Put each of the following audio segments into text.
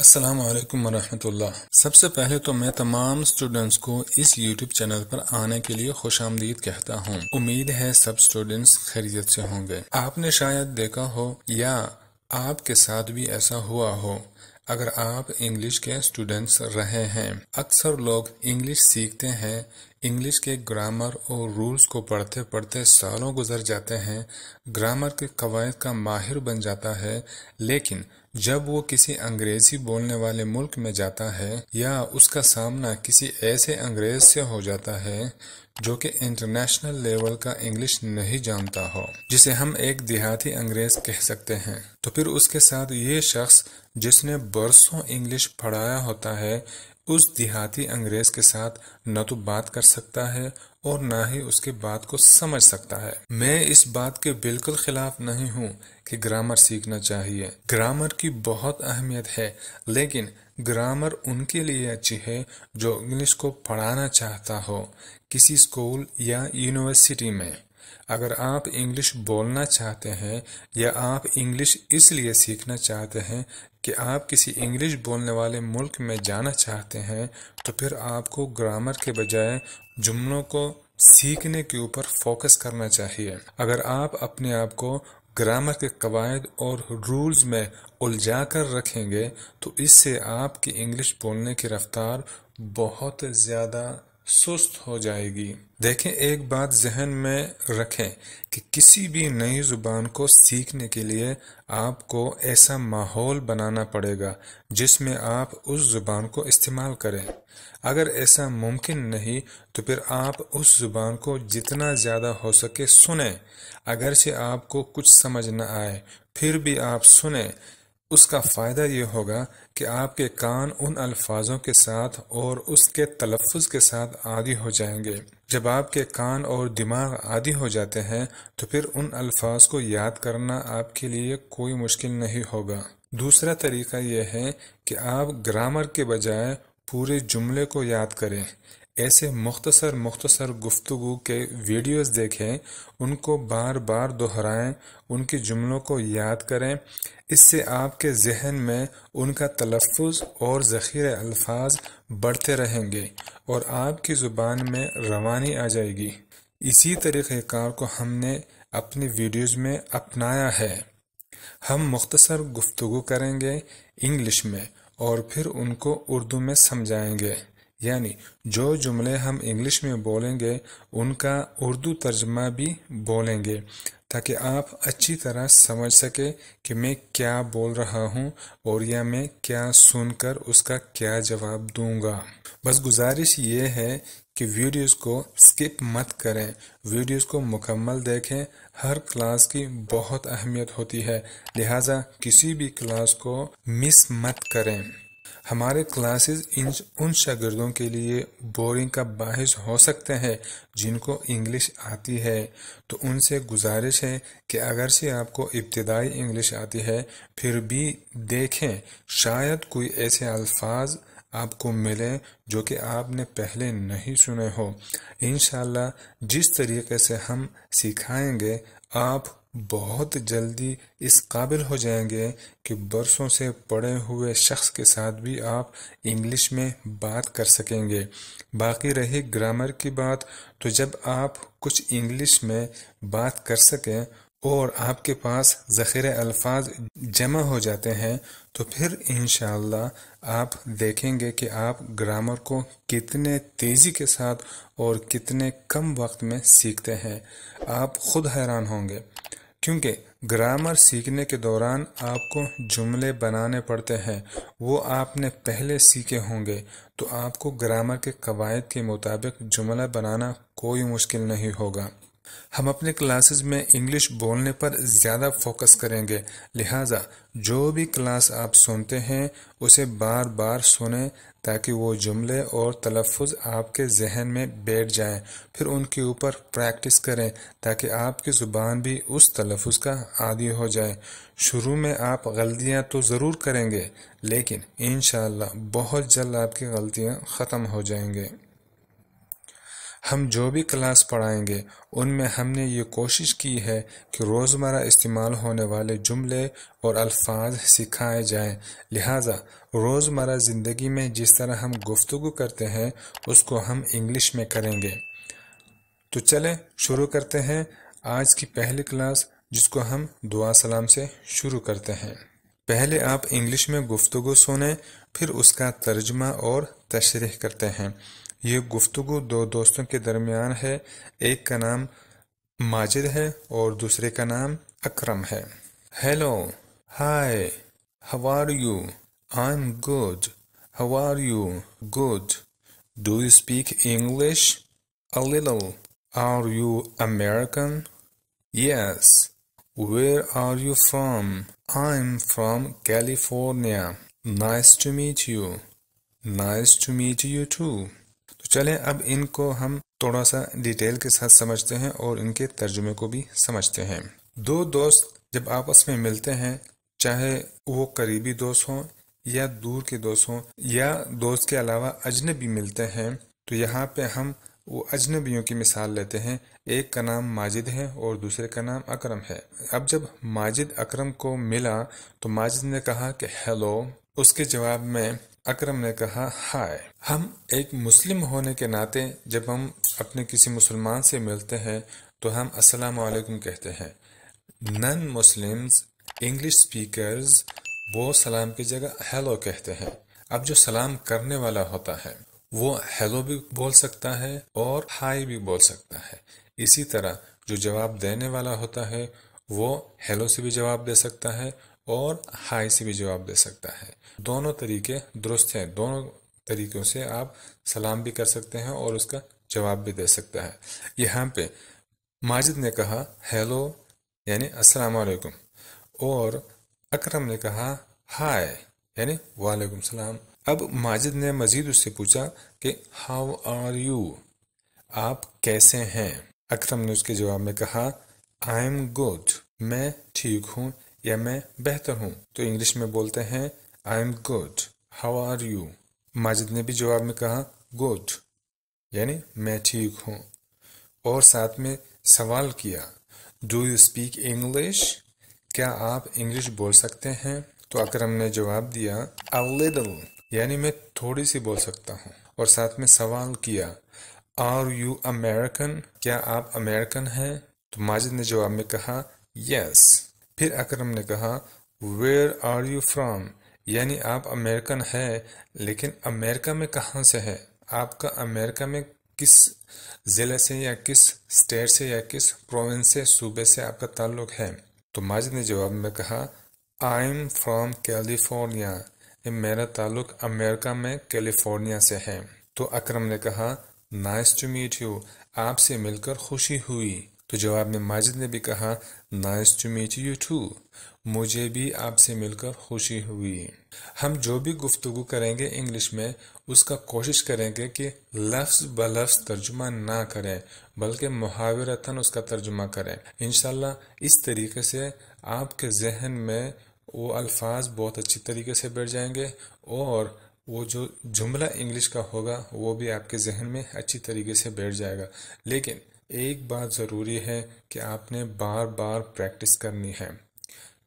असलकम वरहमतुल्ला सबसे पहले तो मैं तमाम स्टूडेंट्स को इस यूट्यूब चैनल पर आने के लिए खुश आमदीद कहता हूँ उम्मीद है सब स्टूडेंट्स खैरियत से होंगे आपने शायद देखा हो या आपके साथ भी ऐसा हुआ हो अगर आप इंग्लिश के स्टूडेंट्स रहे हैं अक्सर लोग इंग्लिश सीखते हैं इंग्लिश के ग्रामर और रूल्स को पढ़ते पढ़ते सालों गुजर जाते हैं ग्रामर के कवायद का माहिर बन जाता है लेकिन जब वो किसी अंग्रेजी बोलने वाले मुल्क में जाता है या उसका सामना किसी ऐसे अंग्रेज से हो जाता है जो कि इंटरनेशनल लेवल का इंग्लिश नहीं जानता हो जिसे हम एक देहाती अंग्रेज कह सकते हैं तो फिर उसके साथ ये शख्स जिसने बरसों इंग्लिश पढ़ाया होता है उस देहाती अंग्रेज के साथ न तो बात कर सकता है और न ही उसके बात को समझ सकता है मैं इस बात के बिल्कुल खिलाफ नहीं हूँ कि ग्रामर सीखना चाहिए ग्रामर की बहुत अहमियत है लेकिन ग्रामर उनके लिए अच्छी है जो इंग्लिश को पढ़ाना चाहता हो किसी स्कूल या यूनिवर्सिटी में अगर आप इंग्लिश बोलना चाहते हैं या आप इंग्लिश इसलिए सीखना चाहते हैं कि आप किसी इंग्लिश बोलने वाले मुल्क में जाना चाहते हैं तो फिर आपको ग्रामर के बजाय जुमलों को सीखने के ऊपर फोकस करना चाहिए अगर आप अपने आप को ग्रामर के कवायद और रूल्स में उलझा कर रखेंगे तो इससे आपकी इंग्लिश बोलने की रफ्तार बहुत ज़्यादा सुस्त हो जाएगी देखें एक बात जहन में रखें कि किसी भी नई ज़ुबान को सीखने के लिए आपको ऐसा माहौल बनाना पड़ेगा जिसमें आप उस ज़ुबान को इस्तेमाल करें अगर ऐसा मुमकिन नहीं तो फिर आप उस ज़ुबान को जितना ज़्यादा हो सके सुने अगर से आपको कुछ समझ न आए फिर भी आप सुने उसका फ़ायदा ये होगा कि आपके कान उन अल्फाजों के साथ और उसके तलफ़ के साथ आदि हो जाएंगे जब आपके कान और दिमाग आदि हो जाते हैं तो फिर उन अल्फाज को याद करना आपके लिए कोई मुश्किल नहीं होगा दूसरा तरीका यह है कि आप ग्रामर के बजाय पूरे जुमले को याद करें ऐसे मुख्तसर मुख्तसर गुफ्तु के वीडियोस देखें उनको बार बार दोहराएं उनके जुमलों को याद करें इससे आपके जहन में उनका तलफ़ और ज़ख़ीर अल्फाज बढ़ते रहेंगे और आपकी ज़ुबान में रवानी आ जाएगी इसी तरीक़ार को हमने अपने वीडियोस में अपनाया है हम मुख्तसर गुफ्तु करेंगे इंग्लिश में और फिर उनको उर्दू में समझाएंगे यानी जो जुमले हम इंग्लिश में बोलेंगे उनका उर्दू तर्जमा भी बोलेंगे ताकि आप अच्छी तरह समझ सके कि मैं क्या बोल रहा हूँ और या मैं क्या सुनकर उसका क्या जवाब दूंगा बस गुजारिश ये है कि वीडियोस को स्किप मत करें वीडियोस को मुकम्मल देखें हर क्लास की बहुत अहमियत होती है लिहाजा किसी भी क्लास को मिस मत करें हमारे क्लासेस इन उन शागिर्दों के लिए बोरिंग का बाहिस हो सकते हैं जिनको इंग्लिश आती है तो उनसे गुजारिश है कि अगर से आपको इब्तदाई इंग्लिश आती है फिर भी देखें शायद कोई ऐसे अल्फाज आपको मिले जो कि आपने पहले नहीं सुने हो इन जिस तरीके से हम सिखाएंगे आप बहुत जल्दी इस काबिल हो जाएंगे कि बरसों से पढ़े हुए शख्स के साथ भी आप इंग्लिश में बात कर सकेंगे बाकी रही ग्रामर की बात तो जब आप कुछ इंग्लिश में बात कर सकें और आपके पास ज़ख़ीर अल्फाज जमा हो जाते हैं तो फिर इन आप देखेंगे कि आप ग्रामर को कितने तेज़ी के साथ और कितने कम वक्त में सीखते हैं आप खुद हैरान होंगे क्योंकि ग्रामर सीखने के दौरान आपको जुमले बनाने पड़ते हैं वो आपने पहले सीखे होंगे तो आपको ग्रामर के कवायद के मुताबिक जुमला बनाना कोई मुश्किल नहीं होगा हम अपने क्लासेस में इंग्लिश बोलने पर ज़्यादा फोकस करेंगे लिहाजा जो भी क्लास आप सुनते हैं उसे बार बार सुने ताकि वो जुमले और तलफ़ आपके जहन में बैठ जाएं फिर उनके ऊपर प्रैक्टिस करें ताकि आपकी ज़ुबान भी उस तलफ़ का आदि हो जाए शुरू में आप गलतियां तो ज़रूर करेंगे लेकिन इन बहुत जल्द आपकी गलतियां ख़त्म हो जाएंगे हम जो भी क्लास पढ़ाएंगे उनमें हमने ये कोशिश की है कि रोज़मर्रा इस्तेमाल होने वाले जुमले और अल्फाज सिखाए जाएं। लिहाजा रोज़मर्रा ज़िंदगी में जिस तरह हम गुफ्तु करते हैं उसको हम इंग्लिश में करेंगे तो चलें शुरू करते हैं आज की पहली क्लास जिसको हम दुआ सलाम से शुरू करते हैं पहले आप इंग्लिश में गुफ्तु सुने फिर उसका तर्जमा और तशरीह करते हैं ये गुफ्तु दो दोस्तों के दरमियान है एक का नाम माजिद है और दूसरे का नाम अकरम है hello hi how are you I am good how are you good do you speak English hello are you American yes where are you from I am from California nice to meet you nice to meet you too चले अब इनको हम थोड़ा सा detail के साथ समझते हैं और इनके तर्जुमे को भी समझते हैं दो दोस्त जब आपस में मिलते हैं चाहे वो करीबी दोस्त हों या दूर के दोस्त हों या दोस्त के अलावा अजनबी मिलते हैं तो यहाँ पे हम वो अजनबियों की मिसाल लेते हैं एक का नाम माजिद है और दूसरे का नाम अकरम है अब जब माजिद अकरम को मिला तो माजिद ने कहा कि हेलो उसके जवाब में अकरम ने कहा हाय हम एक मुस्लिम होने के नाते जब हम अपने किसी मुसलमान से मिलते हैं तो हम अस्सलाम वालेकुम कहते हैं नन मुस्लिम्स इंग्लिश स्पीकर्स वो सलाम की जगह हेलो कहते हैं अब जो सलाम करने वाला होता है वो हेलो भी बोल सकता है और हाय भी बोल सकता है इसी तरह जो जवाब देने वाला होता है वो हेलो से भी जवाब दे सकता है और हाई से भी जवाब दे सकता है दोनों तरीके दुरुस्त हैं दोनों तरीक़ों से आप सलाम भी कर सकते हैं और उसका जवाब भी दे सकता है यहाँ पे माजिद ने कहा हेलो यानी अस्सलाम वालेकुम और अकरम ने कहा हाय यानी वालेकुम सलाम अब माजिद ने मजीद उससे पूछा कि हाउ आर यू आप कैसे हैं अकरम ने उसके जवाब में कहा आई एम गुड मैं ठीक हूँ या मैं बेहतर हूँ तो इंग्लिश में बोलते हैं I am good how are you Majid ने भी जवाब में कहा गुड यानी मैं ठीक हूँ और साथ में सवाल किया डू यू स्पीक इंग्लिश क्या आप इंग्लिश बोल सकते हैं तो अगर ने जवाब दिया अ लिटल यानी मैं थोड़ी सी बोल सकता हूँ और साथ में सवाल किया आर यू अमेरिकन क्या आप अमेरिकन हैं तो माजिद ने जवाब में कहा यस yes. फिर अक्रम ने कहा वेयर आर यू फ्राम यानी आप अमेरिकन है लेकिन अमेरिका में कहाँ से है आपका अमेरिका में किस ज़िले से या किस स्टेट से या किस प्रोविंस से सूबे से आपका ताल्लुक है तो माजिद ने जवाब में कहा आई एम फ्राम कैलिफोर्निया मेरा ताल्लुक अमेरिका में कैलिफोर्निया से है तो अक्रम ने कहा नाइस टू मीट यू आपसे मिलकर खुशी हुई तो जवाब में माजिद ने भी कहा nice to meet you too मुझे भी आपसे मिलकर खुशी हुई हम जो भी गुफ्तु करेंगे इंग्लिश में उसका कोशिश करेंगे कि लफ्ज़ ब लफ्ज़ तर्जुमा ना करें बल्कि मुहावरता उसका तर्जुमा करें इन इस तरीके से आपके जहन में वो अल्फाज बहुत अच्छी तरीके से बैठ जाएंगे और वो जो जुमला इंग्लिश का होगा वो भी आपके जहन में अच्छी तरीके से बैठ जाएगा लेकिन एक बात ज़रूरी है कि आपने बार बार प्रैक्टिस करनी है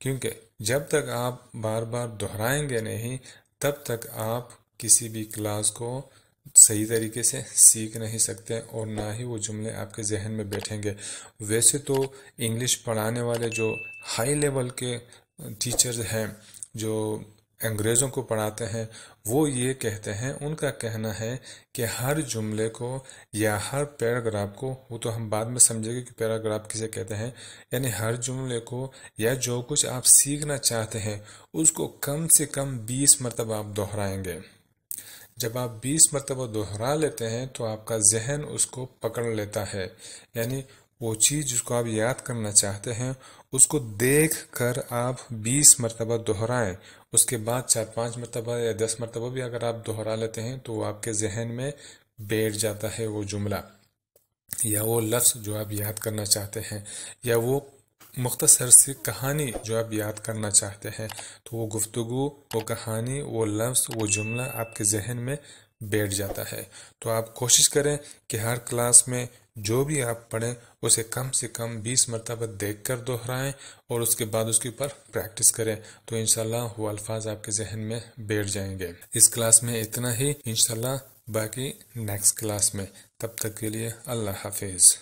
क्योंकि जब तक आप बार बार दोहराएंगे नहीं तब तक आप किसी भी क्लास को सही तरीके से सीख नहीं सकते और ना ही वो जुमले आपके जहन में बैठेंगे वैसे तो इंग्लिश पढ़ाने वाले जो हाई लेवल के टीचर्स हैं जो अंग्रेज़ों को पढ़ाते हैं वो ये कहते हैं उनका कहना है कि हर जुमले को या हर पैराग्राफ को वो तो हम बाद में समझेंगे कि पैराग्राफ किसे कहते हैं यानी हर जुमले को या जो कुछ आप सीखना चाहते हैं उसको कम से कम बीस मरतबा आप दोहराएंगे जब आप 20 मरतबा दोहरा लेते हैं तो आपका जहन उसको पकड़ लेता है यानी वो चीज़ जिसको आप याद करना चाहते हैं उसको देख कर आप बीस मरतबा दोहराएं उसके बाद चार पाँच मरतबा या दस मरतबा भी अगर आप दोहरा लेते हैं तो आपके जहन में बैठ जाता है वो जुमला या वो लफ्ज़ जो आप याद करना चाहते हैं या वो मुख्तसर सी कहानी जो आप याद करना चाहते हैं तो वो गुफ्तु वो कहानी वो लफ्ज़ वो जुमला आपके जहन में बैठ जाता है तो आप कोशिश करें कि हर क्लास में जो भी आप पढ़ें उसे कम से कम बीस मरतबा देख कर दोहराएं और उसके बाद उसके ऊपर प्रैक्टिस करें तो इनशाला वो अल्फाज आपके जहन में बैठ जाएंगे इस क्लास में इतना ही इनशाला बाकी नेक्स्ट क्लास में तब तक के लिए अल्लाह हाफिज़